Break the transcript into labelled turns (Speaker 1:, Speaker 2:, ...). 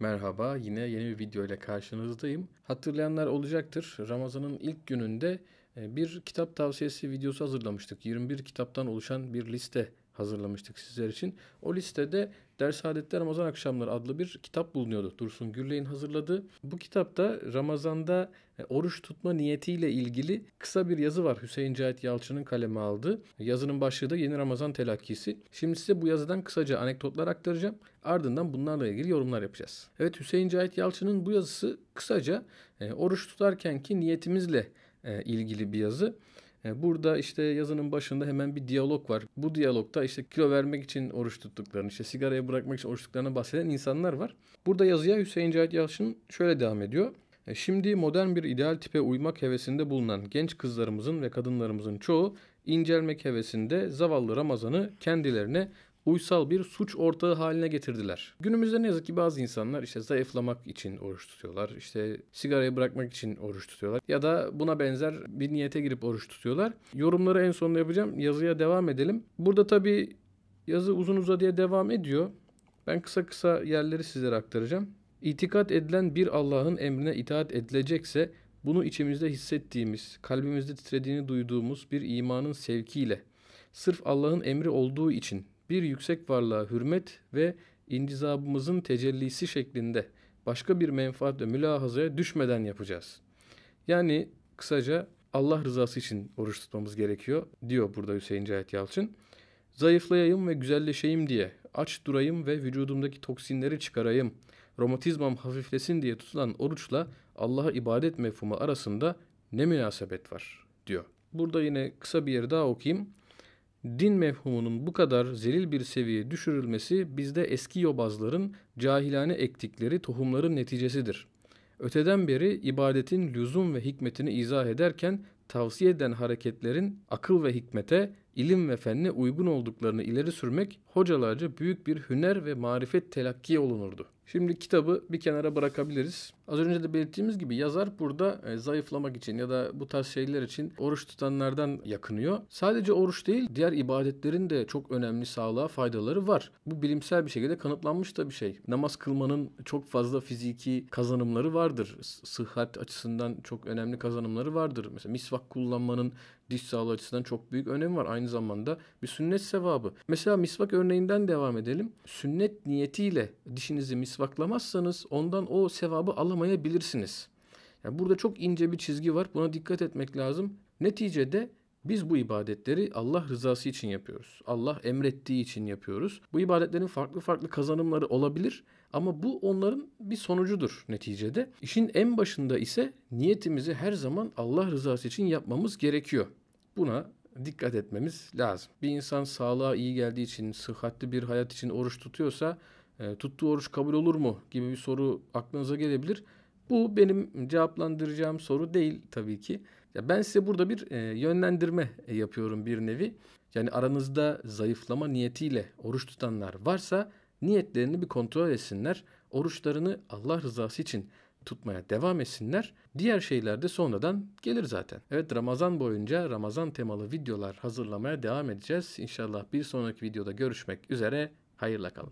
Speaker 1: Merhaba, yine yeni bir video ile karşınızdayım. Hatırlayanlar olacaktır. Ramazan'ın ilk gününde e, bir kitap tavsiyesi videosu hazırlamıştık. 21 kitaptan oluşan bir liste hazırlamıştık sizler için. O listede Ders Adetler Ramazan Akşamları adlı bir kitap bulunuyordu. Dursun Gürley'in hazırladığı. Bu kitapta Ramazan'da e, oruç tutma niyetiyle ilgili kısa bir yazı var. Hüseyin Cahit Yalçın'ın kaleme aldığı. Yazının başlığı da Yeni Ramazan Telakkisi. Şimdi size bu yazıdan kısaca anekdotlar aktaracağım. Ardından bunlarla ilgili yorumlar yapacağız. Evet Hüseyin Cahit Yalçın'ın bu yazısı kısaca e, oruç tutarkenki niyetimizle e, ilgili bir yazı. E, burada işte yazının başında hemen bir diyalog var. Bu diyalogta işte kilo vermek için oruç tuttuklarını, işte sigarayı bırakmak için oruç tuttuklarını bahseden insanlar var. Burada yazıya Hüseyin Cahit Yalçın şöyle devam ediyor. E, Şimdi modern bir ideal tipe uymak hevesinde bulunan genç kızlarımızın ve kadınlarımızın çoğu incelmek hevesinde zavallı Ramazan'ı kendilerine uysal bir suç ortağı haline getirdiler. Günümüzde ne yazık ki bazı insanlar işte zayıflamak için oruç tutuyorlar. işte sigarayı bırakmak için oruç tutuyorlar. Ya da buna benzer bir niyete girip oruç tutuyorlar. Yorumları en sonunda yapacağım. Yazıya devam edelim. Burada tabii yazı uzun uzadıya devam ediyor. Ben kısa kısa yerleri sizlere aktaracağım. İtikat edilen bir Allah'ın emrine itaat edilecekse bunu içimizde hissettiğimiz, kalbimizde titrediğini duyduğumuz bir imanın sevkiyle, sırf Allah'ın emri olduğu için bir yüksek varlığa hürmet ve incizabımızın tecellisi şeklinde başka bir menfaat ve mülahazaya düşmeden yapacağız. Yani kısaca Allah rızası için oruç tutmamız gerekiyor diyor burada Hüseyin Cahit Yalçın. Zayıflayayım ve güzelleşeyim diye, aç durayım ve vücudumdaki toksinleri çıkarayım, romatizmam hafiflesin diye tutulan oruçla Allah'a ibadet mefhumu arasında ne münasebet var diyor. Burada yine kısa bir yeri daha okuyayım. Din mefhumunun bu kadar zelil bir seviyeye düşürülmesi bizde eski yobazların cahilane ektikleri tohumların neticesidir. Öteden beri ibadetin lüzum ve hikmetini izah ederken tavsiye eden hareketlerin akıl ve hikmete, ilim ve fenne uygun olduklarını ileri sürmek hocalarca büyük bir hüner ve marifet telakki olunurdu. Şimdi kitabı bir kenara bırakabiliriz. Az önce de belirttiğimiz gibi yazar burada e, zayıflamak için ya da bu tarz şeyler için oruç tutanlardan yakınıyor. Sadece oruç değil diğer ibadetlerin de çok önemli sağlığa faydaları var. Bu bilimsel bir şekilde kanıtlanmış da bir şey. Namaz kılmanın çok fazla fiziki kazanımları vardır. Sıhhat açısından çok önemli kazanımları vardır. Mesela misvak kullanmanın diş sağlığı açısından çok büyük önemi var. Aynı zamanda bir sünnet sevabı. Mesela misvak örneğinden devam edelim. Sünnet niyetiyle dişinizi misvaklamazsanız ondan o sevabı alamayabilirsiniz. Yani burada çok ince bir çizgi var. Buna dikkat etmek lazım. Neticede biz bu ibadetleri Allah rızası için yapıyoruz. Allah emrettiği için yapıyoruz. Bu ibadetlerin farklı farklı kazanımları olabilir ama bu onların bir sonucudur neticede. İşin en başında ise niyetimizi her zaman Allah rızası için yapmamız gerekiyor. Buna dikkat etmemiz lazım. Bir insan sağlığa iyi geldiği için, sıhhatli bir hayat için oruç tutuyorsa e, tuttuğu oruç kabul olur mu gibi bir soru aklınıza gelebilir. Bu benim cevaplandıracağım soru değil tabii ki. Ya ben size burada bir e, yönlendirme yapıyorum bir nevi. Yani aranızda zayıflama niyetiyle oruç tutanlar varsa niyetlerini bir kontrol etsinler. Oruçlarını Allah rızası için tutmaya devam etsinler. Diğer şeyler de sonradan gelir zaten. Evet Ramazan boyunca Ramazan temalı videolar hazırlamaya devam edeceğiz. İnşallah bir sonraki videoda görüşmek üzere. Hayırla kalın.